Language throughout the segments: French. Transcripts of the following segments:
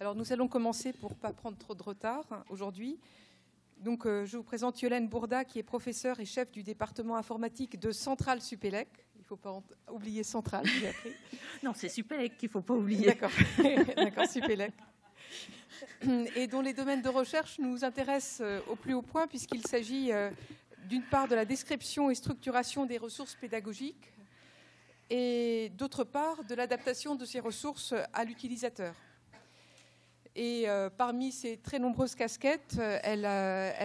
Alors nous allons commencer pour ne pas prendre trop de retard hein, aujourd'hui. Donc euh, je vous présente Yolène Bourda qui est professeure et chef du département informatique de Centrale Supélec. Il ne faut pas oublier Centrale, appris. non, c'est Supélec qu'il ne faut pas oublier. D'accord, Supélec. Et dont les domaines de recherche nous intéressent euh, au plus haut point puisqu'il s'agit euh, d'une part de la description et structuration des ressources pédagogiques et d'autre part de l'adaptation de ces ressources à l'utilisateur. Et euh, parmi ces très nombreuses casquettes, euh, elle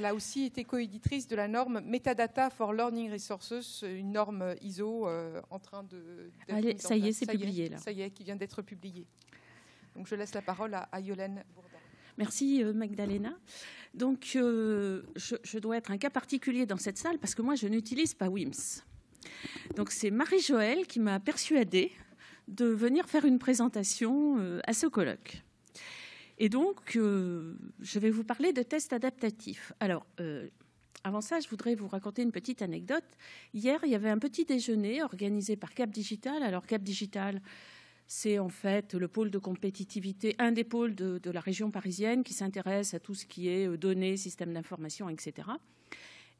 a, aussi été coéditrice de la norme Metadata for Learning Resources, une norme ISO euh, en train de. ça y est, c'est publié là. Ça y est, qui vient d'être publié. Donc je laisse la parole à, à Yolène Bourdin. Merci Magdalena. Donc je, je dois être un cas particulier dans cette salle parce que moi je n'utilise pas WIMS. Donc c'est Marie-Joëlle qui m'a persuadée de venir faire une présentation à ce colloque. Et donc, euh, je vais vous parler de tests adaptatifs. Alors, euh, avant ça, je voudrais vous raconter une petite anecdote. Hier, il y avait un petit déjeuner organisé par Cap Digital. Alors, Cap Digital, c'est en fait le pôle de compétitivité, un des pôles de, de la région parisienne qui s'intéresse à tout ce qui est euh, données, systèmes d'information, etc.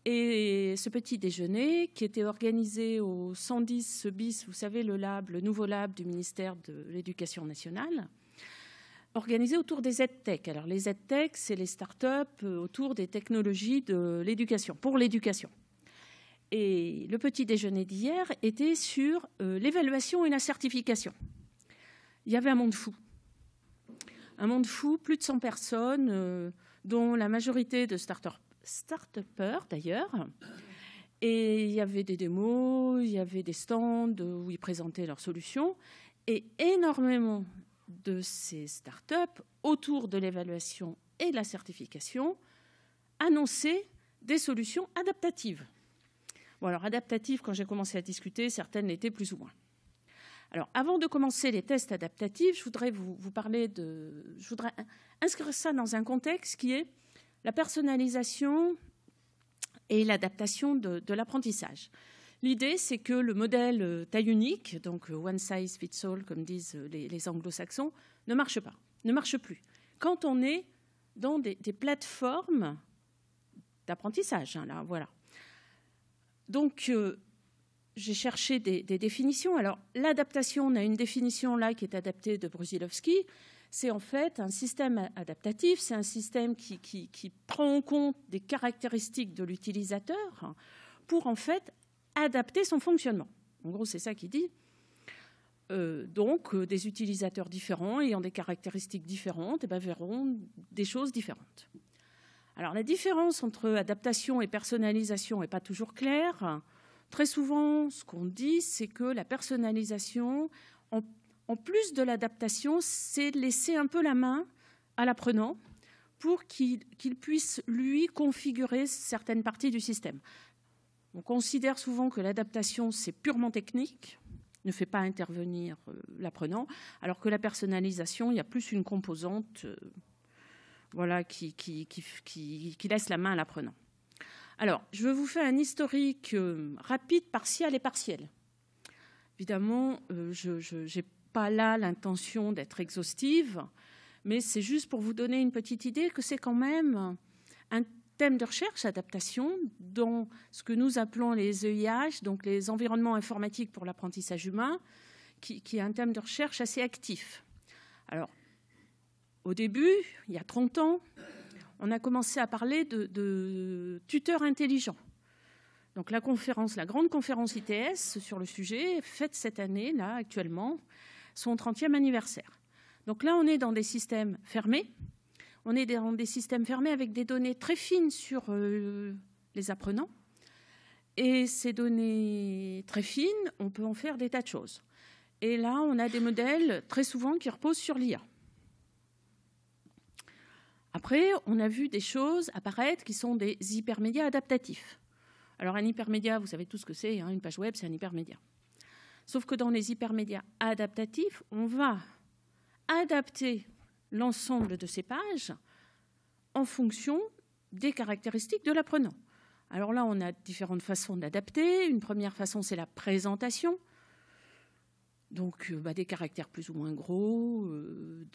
Et ce petit déjeuner qui était organisé au 110 bis, vous savez, le lab, le nouveau lab du ministère de l'Éducation nationale, organisé autour des EdTech. Alors les EdTech, c'est les startups euh, autour des technologies de l'éducation, pour l'éducation. Et le petit déjeuner d'hier était sur euh, l'évaluation et la certification. Il y avait un monde fou. Un monde fou, plus de 100 personnes, euh, dont la majorité de start-upers d'ailleurs. Et il y avait des démos, il y avait des stands où ils présentaient leurs solutions. Et énormément de ces startups autour de l'évaluation et de la certification annoncer des solutions adaptatives. Bon, alors adaptatives, quand j'ai commencé à discuter, certaines l'étaient plus ou moins. Alors, avant de commencer les tests adaptatifs, je voudrais vous, parler de. Je voudrais inscrire ça dans un contexte qui est la personnalisation et l'adaptation de l'apprentissage. L'idée, c'est que le modèle euh, taille unique, donc euh, one size fits all, comme disent euh, les, anglo-saxons, ne marche pas, ne marche plus. Quand on est dans des, plateformes d'apprentissage, hein, là, voilà. Donc, j'ai cherché des, définitions. Alors, l'adaptation, on a une définition là qui est adaptée de Brusilowski. C'est en fait un système adaptatif, c'est un système qui, prend en compte des caractéristiques de l'utilisateur pour en fait adapter son fonctionnement. En gros, c'est ça qui dit. Euh, donc, euh, des utilisateurs différents, ayant des caractéristiques différentes, eh ben, verront des choses différentes. Alors, la différence entre adaptation et personnalisation n'est pas toujours claire. Très souvent, ce qu'on dit, c'est que la personnalisation, en, plus de l'adaptation, c'est laisser un peu la main à l'apprenant pour qu'il puisse, lui, configurer certaines parties du système. On considère souvent que l'adaptation, c'est purement technique, ne fait pas intervenir euh, l'apprenant, alors que la personnalisation, il y a plus une composante euh, voilà, qui, qui, laisse la main à l'apprenant. Alors, je vais vous faire un historique euh, rapide, partiel et partiel. Évidemment, je n'ai pas là l'intention d'être exhaustive, mais c'est juste pour vous donner une petite idée que c'est quand même un thème de recherche, adaptation, dans ce que nous appelons les EIH, donc les environnements informatiques pour l'apprentissage humain, qui, est un thème de recherche assez actif. Alors, au début, il y a 30 ans, on a commencé à parler de, de tuteurs intelligents. Donc la conférence, la grande conférence ITS sur le sujet, faite cette année, là, actuellement, son 30e anniversaire. Donc là, on est dans des systèmes fermés, on est dans des systèmes fermés avec des données très fines sur euh, les apprenants. Et ces données très fines, on peut en faire des tas de choses. Et là, on a des modèles très souvent qui reposent sur l'IA. Après, on a vu des choses apparaître qui sont des hypermédias adaptatifs. Alors un hypermédia, vous savez tout ce que c'est, hein, une page web, c'est un hypermédia. Sauf que dans les hypermédias adaptatifs, on va adapter l'ensemble de ces pages en fonction des caractéristiques de l'apprenant. Alors là, on a différentes façons d'adapter. Une première façon, c'est la présentation. Donc euh, bah, des caractères plus ou moins gros, euh,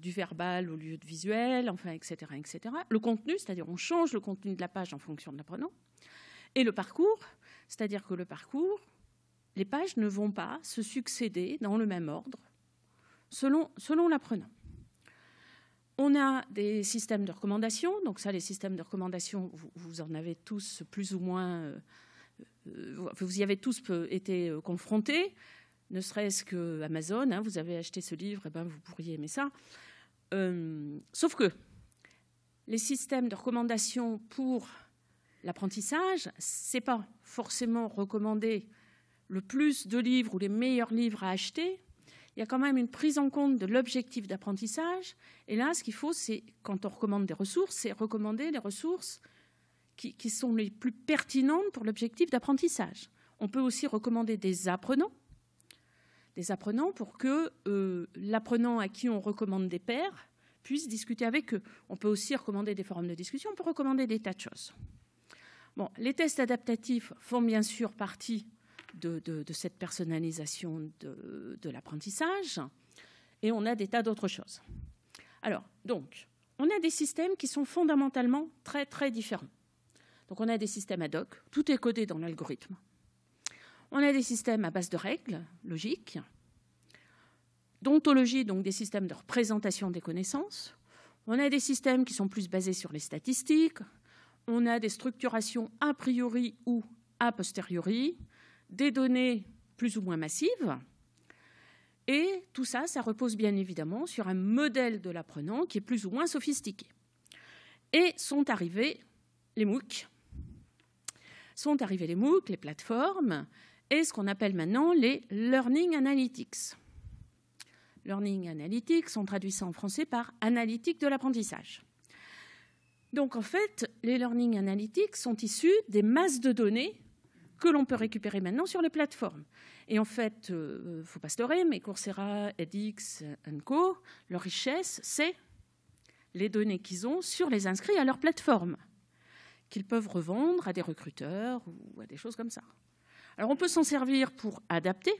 du verbal au lieu de visuel, enfin, etc. etc. Le contenu, c'est-à-dire on change le contenu de la page en fonction de l'apprenant. Et le parcours, c'est-à-dire que le parcours, les pages ne vont pas se succéder dans le même ordre selon, selon l'apprenant. On a des systèmes de recommandation. Donc ça, les systèmes de recommandation, vous, en avez tous plus ou moins, euh, euh, vous y avez tous été euh, confrontés, ne serait-ce que Amazon. Hein, vous avez acheté ce livre, et eh ben vous pourriez aimer ça. sauf que les systèmes de recommandation pour l'apprentissage, n'est pas forcément recommander le plus de livres ou les meilleurs livres à acheter, il y a quand même une prise en compte de l'objectif d'apprentissage. Et là, ce qu'il faut, c'est, quand on recommande des ressources, c'est recommander les ressources qui, sont les plus pertinentes pour l'objectif d'apprentissage. On peut aussi recommander des apprenants, des apprenants pour que euh, l'apprenant à qui on recommande des pairs puisse discuter avec eux. On peut aussi recommander des forums de discussion, on peut recommander des tas de choses. Bon, les tests adaptatifs font bien sûr partie de, cette personnalisation de, de l'apprentissage, et on a des tas d'autres choses. Alors, donc, on a des systèmes qui sont fondamentalement très, très différents. Donc, on a des systèmes ad hoc, tout est codé dans l'algorithme. On a des systèmes à base de règles logiques, d'ontologie, donc des systèmes de représentation des connaissances. On a des systèmes qui sont plus basés sur les statistiques. On a des structurations a priori ou a posteriori des données plus ou moins massives. Et tout ça, ça repose bien évidemment sur un modèle de l'apprenant qui est plus ou moins sophistiqué. Et sont arrivés les MOOC. Sont arrivés les MOOC, les plateformes, et ce qu'on appelle maintenant les Learning Analytics. Learning Analytics, on traduit ça en français par analytique de l'apprentissage. Donc en fait, les Learning Analytics sont issus des masses de données que l'on peut récupérer maintenant sur les plateformes. Et en fait, il euh, ne euh, faut pas se mais Coursera, edX, Co, leur richesse, c'est les données qu'ils ont sur les inscrits à leur plateforme, qu'ils peuvent revendre à des recruteurs ou à des choses comme ça. Alors on peut s'en servir pour adapter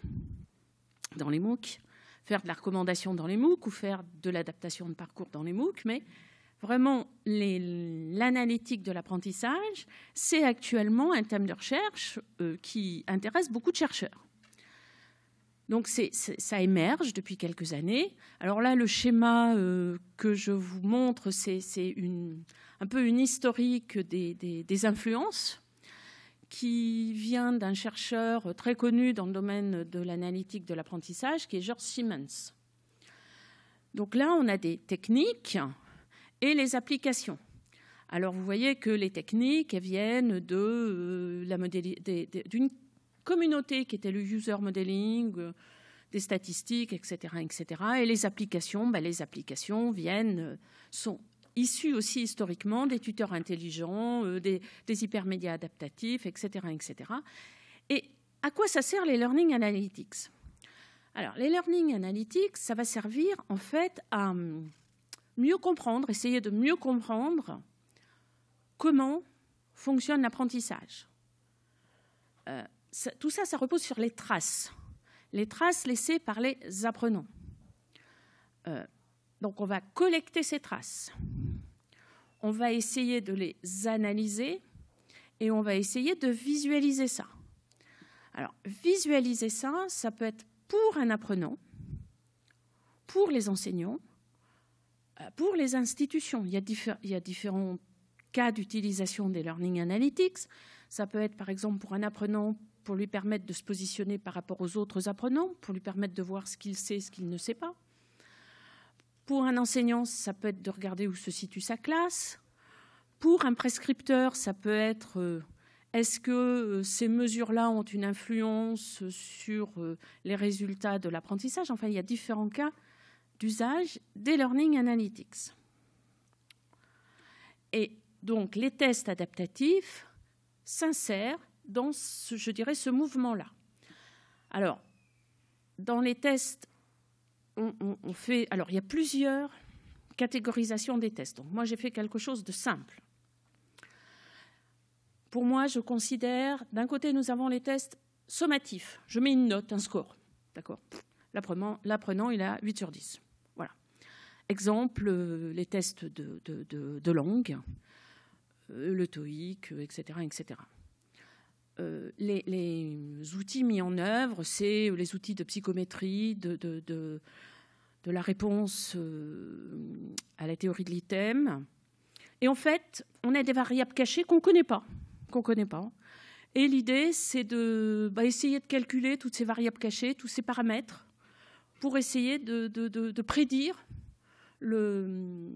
dans les MOOC, faire de la recommandation dans les MOOC ou faire de l'adaptation de parcours dans les MOOC, mais vraiment l'analytique de l'apprentissage, c'est actuellement un thème de recherche euh, qui intéresse beaucoup de chercheurs. Donc ça émerge depuis quelques années. Alors là, le schéma euh, que je vous montre, c'est un peu une historique des, influences qui vient d'un chercheur très connu dans le domaine de l'analytique de l'apprentissage, qui est George Simmons. Donc là, on a des techniques et les applications. Alors vous voyez que les techniques viennent de euh, d'une communauté qui était le user modeling, euh, des statistiques, etc., etc. Et les applications, ben, les applications viennent euh, sont issues aussi historiquement des tuteurs intelligents, des, des hypermédias adaptatifs, etc., etc. Et à quoi ça sert les learning analytics Alors les learning analytics, ça va servir en fait à hum, mieux comprendre, essayer de mieux comprendre comment fonctionne l'apprentissage. Euh, tout ça, ça repose sur les traces, les traces laissées par les apprenants. Euh, donc on va collecter ces traces, on va essayer de les analyser et on va essayer de visualiser ça. Alors visualiser ça, ça peut être pour un apprenant, pour les enseignants, euh, pour les institutions, il y a, différents cas d'utilisation des learning analytics. Ça peut être par exemple pour un apprenant pour lui permettre de se positionner par rapport aux autres apprenants, pour lui permettre de voir ce qu'il sait, ce qu'il ne sait pas. Pour un enseignant, ça peut être de regarder où se situe sa classe. Pour un prescripteur, ça peut être euh, est-ce que euh, ces mesures-là ont une influence sur les résultats de l'apprentissage Enfin, il y a différents cas d'usage des Learning Analytics. Et donc les tests adaptatifs s'insèrent dans ce, je dirais, ce mouvement-là. Alors, dans les tests, on, fait. Alors, il y a plusieurs catégorisations des tests. Donc, moi, j'ai fait quelque chose de simple. Pour moi, je considère, d'un côté, nous avons les tests sommatifs. Je mets une note, un score. D'accord L'apprenant, il a 8 sur 10. Exemple, euh, les tests de, langue, euh, le TOIC, etc. etc. les, outils mis en œuvre, c'est les outils de psychométrie, de, la réponse euh, à la théorie de l'item. Et en fait, on a des variables cachées qu'on ne connaît pas. Qu'on connaît pas. Et l'idée, c'est d'essayer bah, de calculer toutes ces variables cachées, tous ces paramètres, pour essayer de, prédire le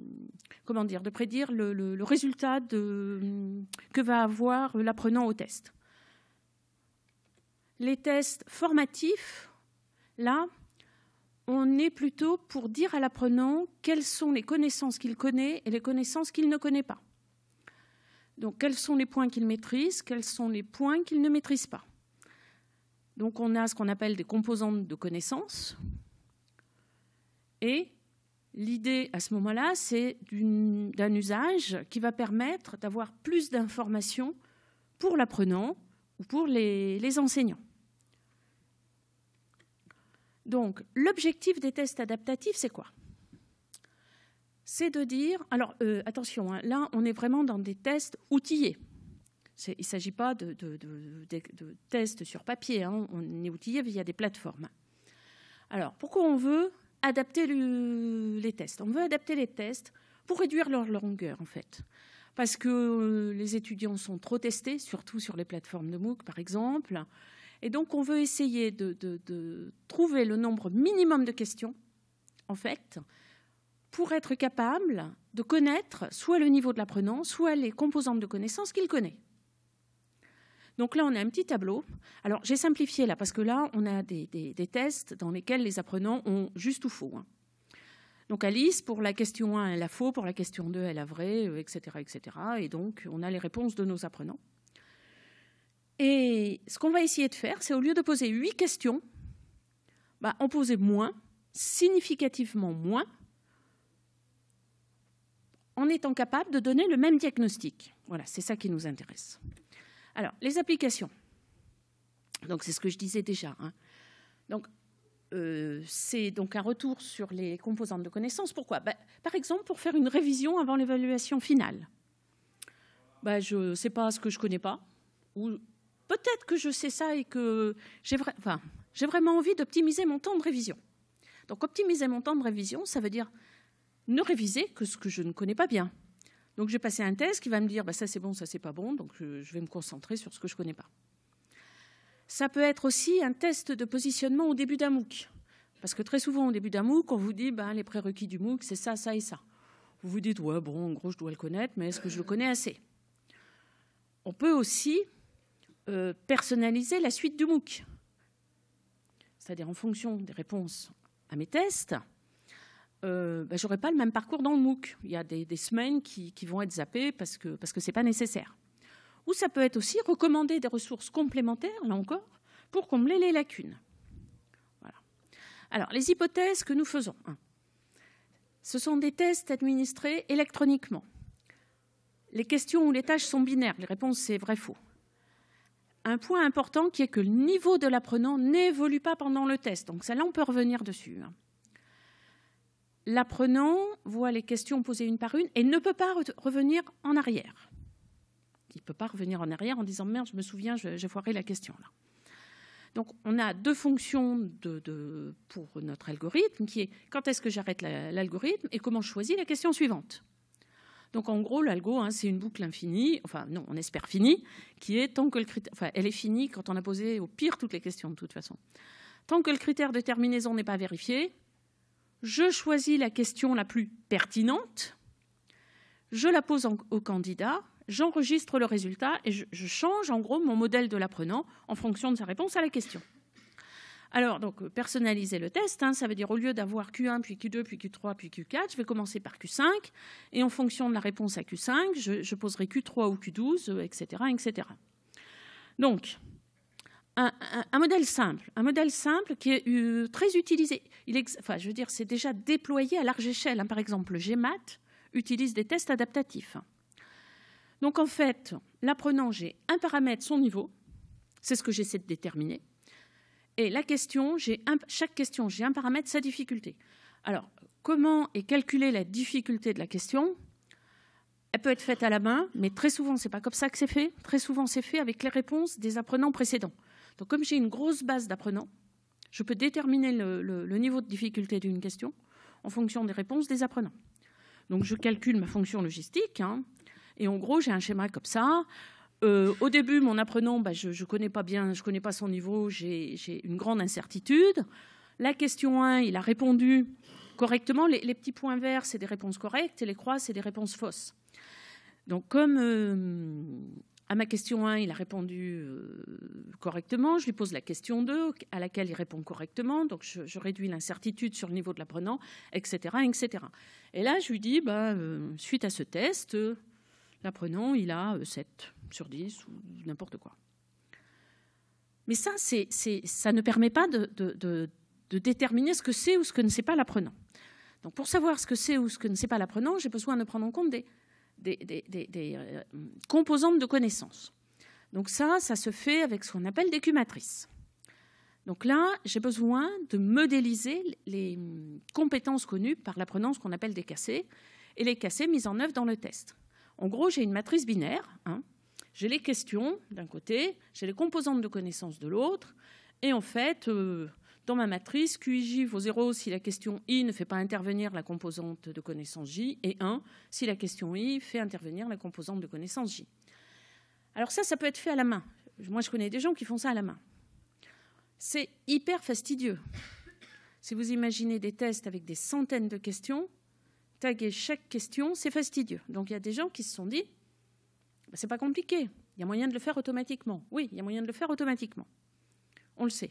comment dire, de prédire le, résultat de, que va avoir l'apprenant au test. Les tests formatifs, là, on est plutôt pour dire à l'apprenant quelles sont les connaissances qu'il connaît et les connaissances qu'il ne connaît pas. Donc quels sont les points qu'il maîtrise, quels sont les points qu'il ne maîtrise pas. Donc on a ce qu'on appelle des composantes de connaissances et L'idée à ce moment-là, c'est d'un usage qui va permettre d'avoir plus d'informations pour l'apprenant ou pour les, enseignants. Donc, l'objectif des tests adaptatifs, c'est quoi C'est de dire, alors euh, attention, hein, là, on est vraiment dans des tests outillés. Il ne s'agit pas de, tests sur papier, hein, on est outillé via des plateformes. Alors, pourquoi on veut adapter les tests. On veut adapter les tests pour réduire leur longueur, en fait. Parce que euh, les étudiants sont trop testés, surtout sur les plateformes de MOOC, par exemple. Et donc, on veut essayer de, de trouver le nombre minimum de questions, en fait, pour être capable de connaître soit le niveau de l'apprenant, soit les composantes de connaissances qu'il connaît. Donc là, on a un petit tableau. Alors, j'ai simplifié là, parce que là, on a des, tests dans lesquels les apprenants ont juste ou faux. Hein. Donc Alice, pour la question 1, elle a faux, pour la question 2, elle a vrai, etc., euh, etc. Et donc, on a les réponses de nos apprenants. Et ce qu'on va essayer de faire, c'est au lieu de poser huit questions, bah, en poser moins, significativement moins, en étant capable de donner le même diagnostic. Voilà, c'est ça qui nous intéresse. Alors, les applications. Donc, c'est ce que je disais déjà. Hein. Donc, euh, c'est donc un retour sur les composantes de connaissances. Pourquoi bah, Par exemple, pour faire une révision avant l'évaluation finale. Bah, je ne sais pas ce que je ne connais pas. Ou peut-être que je sais ça et que j'ai vraiment envie d'optimiser mon temps de révision. Donc, optimiser mon temps de révision, ça veut dire ne réviser que ce que je ne connais pas bien. Donc j'ai passé un test qui va me dire bah, ça c'est bon, ça c'est pas bon, donc je vais me concentrer sur ce que je connais pas. Ça peut être aussi un test de positionnement au début d'un MOOC. Parce que très souvent, au début d'un MOOC, on vous dit bah, les prérequis du MOOC, c'est ça, ça et ça. Vous vous dites ouais, bon, en gros, je dois le connaître, mais est-ce que je le connais assez On peut aussi euh, personnaliser la suite du MOOC. C'est-à-dire en fonction des réponses à mes tests, je euh, n'aurai ben, j'aurai pas le même parcours dans le MOOC. Il y a des, semaines qui, vont être zappées parce que ce n'est pas nécessaire. Ou ça peut être aussi recommander des ressources complémentaires, là encore, pour combler les lacunes. Voilà. Alors les hypothèses que nous faisons. Ce sont des tests administrés électroniquement. Les questions ou les tâches sont binaires. Les réponses c'est vrai/faux. Un point important qui est que le niveau de l'apprenant n'évolue pas pendant le test. Donc ça, là, on peut revenir dessus. Hein. L'apprenant voit les questions posées une par une et ne peut pas revenir en arrière. Il ne peut pas revenir en arrière en disant merde, je me souviens, j'ai foiré la question là. Donc on a deux fonctions pour notre algorithme qui est quand est-ce que j'arrête l'algorithme et comment je choisis la question suivante. Donc en gros, l'algo, hein, c'est une boucle infinie, enfin non, on espère finie, qui est tant que le critère, enfin elle est finie quand on a posé au pire toutes les questions de toute façon. Tant que le critère de terminaison n'est pas vérifié, je choisis la question la plus pertinente, je la pose au candidat, j'enregistre le résultat et je, change en gros mon modèle de l'apprenant en fonction de sa réponse à la question. Alors, donc, personnaliser le test, hein, ça veut dire au lieu d'avoir Q1, puis Q2, puis Q3, puis Q4, je vais commencer par Q5, et en fonction de la réponse à Q5, je, je poserai Q3 ou Q12, etc., etc. Donc, un, modèle simple, un modèle simple qui est euh, très utilisé. enfin, je veux dire, c'est déjà déployé à large échelle. Hein. Par exemple, GMAT utilise des tests adaptatifs. Donc, en fait, l'apprenant, j'ai un paramètre, son niveau. C'est ce que j'essaie de déterminer. Et la question, chaque question, j'ai un paramètre, sa difficulté. Alors, comment est calculée la difficulté de la question Elle peut être faite à la main, mais très souvent, ce n'est pas comme ça que c'est fait. Très souvent, c'est fait avec les réponses des apprenants précédents. Donc comme j'ai une grosse base d'apprenants, je peux déterminer le, niveau de difficulté d'une question en fonction des réponses des apprenants. Donc je calcule ma fonction logistique, hein, et en gros j'ai un schéma comme ça. Euh, au début, mon apprenant, bah, je ne connais pas bien, je ne connais pas son niveau, j'ai une grande incertitude. La question 1, il a répondu correctement. Les, petits points verts, c'est des réponses correctes, et les croix, c'est des réponses fausses. Donc comme euh, à ma question 1, il a répondu euh, correctement. Je lui pose la question 2, à laquelle il répond correctement. Donc, je, réduis l'incertitude sur le niveau de l'apprenant, etc., etc. Et là, je lui dis, bah, euh, suite à ce test, euh, l'apprenant, il a 7 sur 10 ou n'importe quoi. Mais ça, ça ne permet pas de, déterminer ce que c'est ou ce que ne sait pas l'apprenant. Donc, pour savoir ce que c'est ou ce que ne sait pas l'apprenant, j'ai besoin de prendre en compte des des, euh, composantes de connaissances. Donc ça, ça se fait avec ce qu'on appelle des cumatrices. Donc là, j'ai besoin de modéliser les compétences connues par l'apprenant, ce qu'on appelle des cassés, et les cassés mis en œuvre dans le test. En gros, j'ai une matrice binaire. Hein. J'ai les questions d'un côté, j'ai les composantes de connaissances de l'autre, et en fait, euh, dans ma matrice, QIJ vaut 0 si la question I ne fait pas intervenir la composante de connaissance J et 1 si la question I fait intervenir la composante de connaissance J. Alors ça, ça peut être fait à la main. Moi, je connais des gens qui font ça à la main. C'est hyper fastidieux. Si vous imaginez des tests avec des centaines de questions, taguer chaque question, c'est fastidieux. Donc il y a des gens qui se sont dit, bah, c'est pas compliqué, il y a moyen de le faire automatiquement. Oui, il y a moyen de le faire automatiquement. On le sait.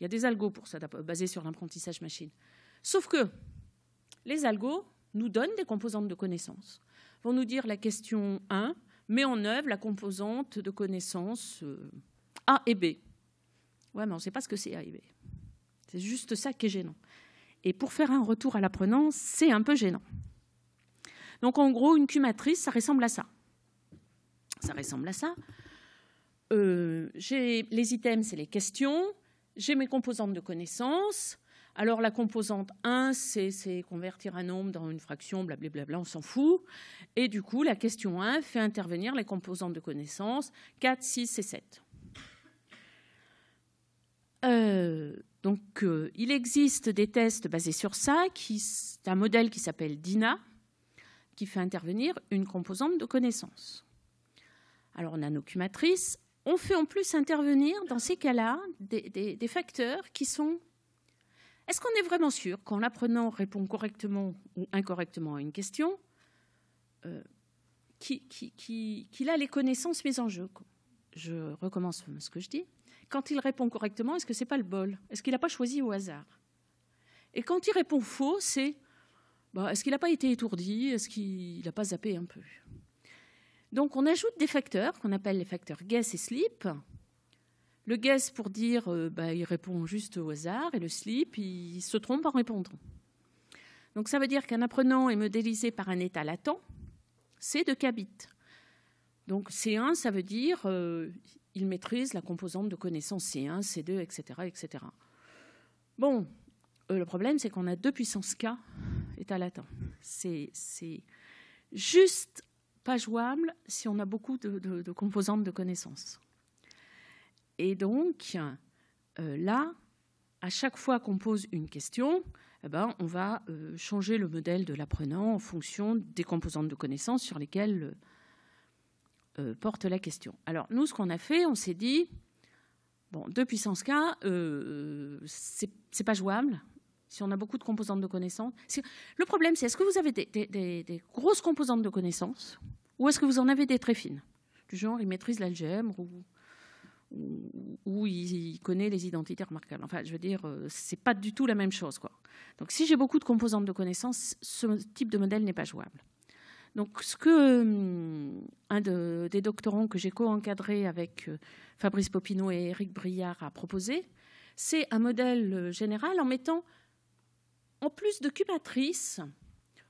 Il y a des algos pour ça, basés sur l'apprentissage machine. Sauf que les algos nous donnent des composantes de connaissances. Ils vont nous dire la question 1 met en œuvre la composante de connaissances euh, A et B. Ouais, mais on ne sait pas ce que c'est A et B. C'est juste ça qui est gênant. Et pour faire un retour à l'apprenant, c'est un peu gênant. Donc en gros, une cumatrice, ça ressemble à ça. Ça ressemble à ça. Euh, les items, c'est les questions j'ai mes composantes de connaissances. Alors la composante 1, c'est convertir un nombre dans une fraction, blablabla, on s'en fout. Et du coup, la question 1 fait intervenir les composantes de connaissances 4, 6 et 7. Euh, donc, euh, il existe des tests basés sur ça. C'est un modèle qui s'appelle DINA, qui fait intervenir une composante de connaissances. Alors, on a nos cumatrices on fait en plus intervenir dans ces cas-là des, facteurs qui sont... Est-ce qu'on est vraiment sûr qu'en l'apprenant répond correctement ou incorrectement à une question, euh, qu'il a les connaissances mises en jeu Je recommence ce que je dis. Quand il répond correctement, est-ce que ce n'est pas le bol Est-ce qu'il n'a pas choisi au hasard Et quand il répond faux, c'est... Bah, est-ce qu'il n'a pas été étourdi Est-ce qu'il n'a pas zappé un peu donc on ajoute des facteurs qu'on appelle les facteurs guess et slip. Le guess pour dire euh, bah, il répond juste au hasard et le slip il se trompe en répondant. Donc ça veut dire qu'un apprenant est modélisé par un état latent, c'est de k Donc C1 ça veut dire euh, il maîtrise la composante de connaissances C1, C2, etc. etc. Bon, euh, le problème c'est qu'on a deux puissances k état latent. C'est juste pas jouable si on a beaucoup de, composantes de connaissances. Et donc, euh, là, à chaque fois qu'on pose une question, eh ben, on va euh, changer le modèle de l'apprenant en fonction des composantes de connaissances sur lesquelles euh, porte la question. Alors, nous, ce qu'on a fait, on s'est dit, bon, 2 puissance k, c'est pas jouable, si on a beaucoup de composantes de connaissances. Le problème, c'est est-ce que vous avez des, grosses composantes de connaissances ou est-ce que vous en avez des très fines Du genre, il maîtrise l'algèbre ou, ou, il, connaît les identités remarquables. Enfin, je veux dire, euh, c'est pas du tout la même chose. Donc, si j'ai beaucoup de composantes de connaissances, ce type de modèle n'est pas jouable. Donc, ce que hum, un des doctorants que j'ai co-encadré avec euh, Fabrice Popinot et Éric Briard a proposé, c'est un modèle euh, général en mettant en plus de cumatrices,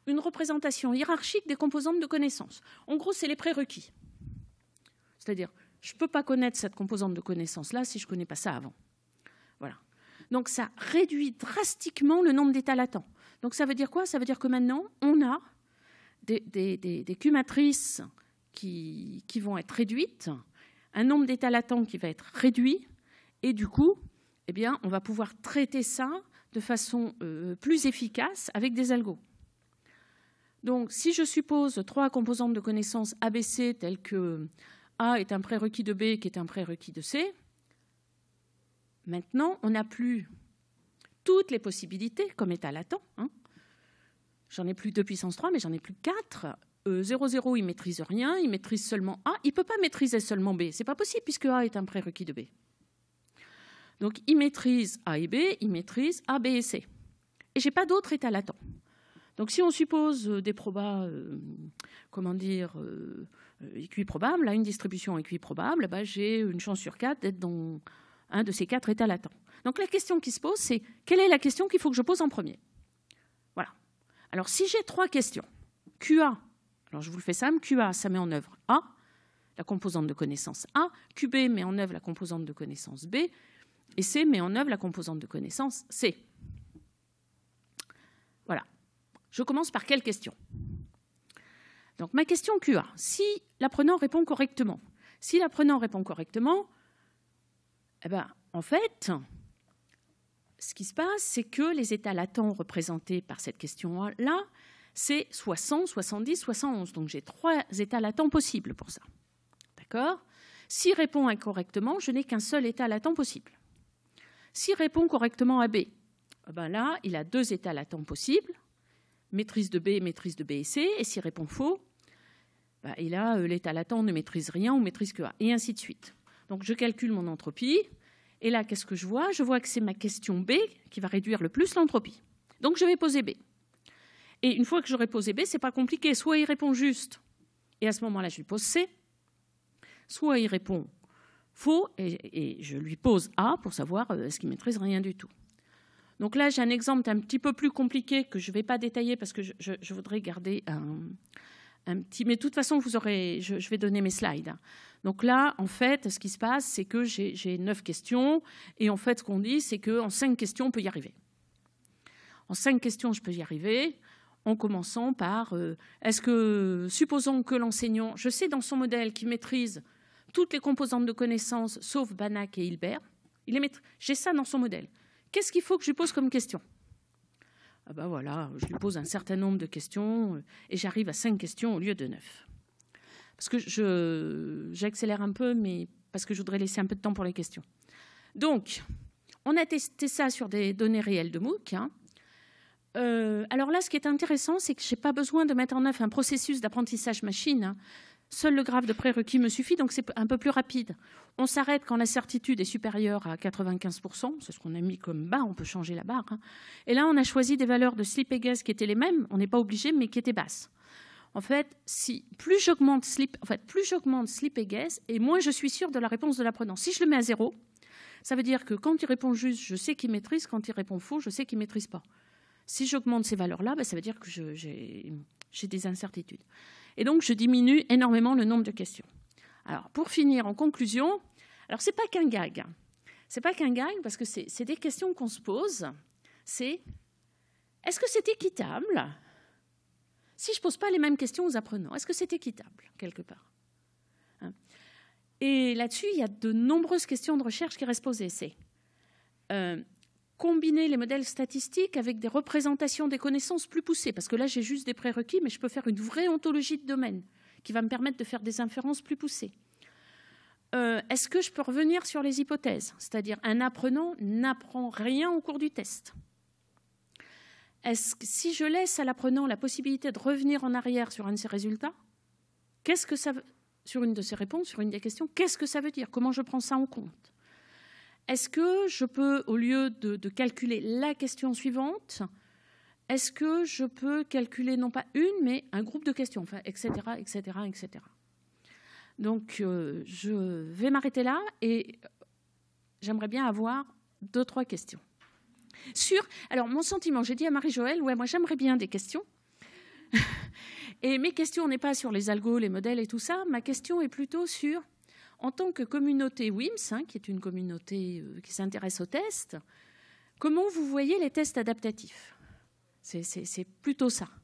une représentation hiérarchique des composantes de connaissances. En gros, c'est les prérequis. C'est-à-dire, je ne peux pas connaître cette composante de connaissance-là si je ne connais pas ça avant. Voilà. Donc ça réduit drastiquement le nombre d'états latents. Donc ça veut dire quoi Ça veut dire que maintenant, on a des, cumatrices qui, qui, vont être réduites, un nombre d'états latents qui va être réduit, et du coup, eh bien, on va pouvoir traiter ça de façon euh, plus efficace avec des algos. Donc, si je suppose trois composantes de connaissances ABC telles que A est un prérequis de B qui est un prérequis de C, maintenant, on n'a plus toutes les possibilités comme état latent. Hein. J'en ai plus 2 puissance 3, mais j'en ai plus 4. 0, 0, il maîtrise rien, il maîtrise seulement A. Il ne peut pas maîtriser seulement B. Ce n'est pas possible puisque A est un prérequis de B. Donc, il maîtrise A et B, il maîtrise A, B et C. Et j'ai pas d'autres états latents. Donc, si on suppose euh, des probas, euh, comment dire, euh, équiprobables, une distribution équiprobable, bah, j'ai une chance sur quatre d'être dans un de ces quatre états latents. Donc, la question qui se pose, c'est quelle est la question qu'il faut que je pose en premier Voilà. Alors, si j'ai trois questions, QA, alors je vous le fais simple, QA, ça met en œuvre A, la composante de connaissance A, QB met en œuvre la composante de connaissance B, et C met en œuvre la composante de connaissance C. Voilà. Je commence par quelle question Donc ma question QA, si l'apprenant répond correctement, si l'apprenant répond correctement, eh ben, en fait, ce qui se passe, c'est que les états latents représentés par cette question-là, c'est 60, 70, 71. Donc j'ai trois états latents possibles pour ça. D'accord S'il répond incorrectement, je n'ai qu'un seul état latent possible. S'il répond correctement à B, ah ben là, il a deux états latents possibles, maîtrise de B, maîtrise de B et C, et s'il répond faux, ben il euh, l'état latent ne maîtrise rien ou maîtrise que A, et ainsi de suite. Donc je calcule mon entropie, et là, qu'est-ce que je vois Je vois que c'est ma question B qui va réduire le plus l'entropie. Donc je vais poser B. Et une fois que j'aurai posé B, n'est pas compliqué. Soit il répond juste, et à ce moment-là, je lui pose C. Soit il répond faux, et, je lui pose A pour savoir euh, est-ce qu'il maîtrise rien du tout. Donc là, j'ai un exemple un petit peu plus compliqué que je ne vais pas détailler parce que je, voudrais garder un, petit... Mais de toute façon, vous aurez, je, vais donner mes slides. Hein. Donc là, en fait, ce qui se passe, c'est que j'ai neuf questions. Et en fait, ce qu'on dit, c'est qu'en cinq questions, on peut y arriver. En cinq questions, je peux y arriver en commençant par euh, est-ce que, supposons que l'enseignant, je sais dans son modèle qu'il maîtrise toutes les composantes de connaissances, sauf Banach et Hilbert. Il J'ai ça dans son modèle. Qu'est-ce qu'il faut que je lui pose comme question ah ben voilà, je lui pose un certain nombre de questions euh, et j'arrive à cinq questions au lieu de neuf. Parce que j'accélère un peu, mais parce que je voudrais laisser un peu de temps pour les questions. Donc, on a testé ça sur des données réelles de MOOC. Hein. Euh, alors là, ce qui est intéressant, c'est que je n'ai pas besoin de mettre en œuvre un processus d'apprentissage machine. Hein. Seul le graphe de prérequis me suffit, donc c'est un peu plus rapide. On s'arrête quand la certitude est supérieure à 95%, c'est ce qu'on a mis comme bas, on peut changer la barre. Hein. Et là, on a choisi des valeurs de slip et gaz qui étaient les mêmes, on n'est pas obligé, mais qui étaient basses. En fait, si plus j'augmente slip, en fait, plus j'augmente slip et guess, et moins je suis sûr de la réponse de l'apprenant. Si je le mets à zéro, ça veut dire que quand il répond juste, je sais qu'il maîtrise. Quand il répond faux, je sais qu'il maîtrise pas. Si j'augmente ces valeurs-là, ben, ça veut dire que j'ai des incertitudes. Et donc, je diminue énormément le nombre de questions. Alors, pour finir, en conclusion, alors c'est pas qu'un gag. C'est pas qu'un gag parce que c'est des questions qu'on se pose. C'est est-ce que c'est équitable si je ne pose pas les mêmes questions aux apprenants Est-ce que c'est équitable, quelque part hein? Et là-dessus, il y a de nombreuses questions de recherche qui restent posées. C'est euh, combiner les modèles statistiques avec des représentations des connaissances plus poussées, parce que là j'ai juste des prérequis, mais je peux faire une vraie ontologie de domaine qui va me permettre de faire des inférences plus poussées. Euh, est-ce que je peux revenir sur les hypothèses C'est-à-dire un apprenant n'apprend rien au cours du test. Est-ce que si je laisse à l'apprenant la possibilité de revenir en arrière sur un de ses résultats, ce que ça sur une de ses réponses, sur une des questions, qu'est-ce que ça veut dire Comment je prends ça en compte est-ce que je peux, au lieu de, calculer la question suivante, est-ce que je peux calculer non pas une, mais un groupe de questions, etc., etc., etc. Donc, euh, je vais m'arrêter là et j'aimerais bien avoir deux, trois questions. Sur, alors, mon sentiment, j'ai dit à Marie-Joëlle, ouais, moi j'aimerais bien des questions. et mes questions n'est pas sur les algos, les modèles et tout ça, ma question est plutôt sur en tant que communauté WIMS, hein, qui est une communauté euh, qui s'intéresse aux tests, comment vous voyez les tests adaptatifs C'est plutôt ça.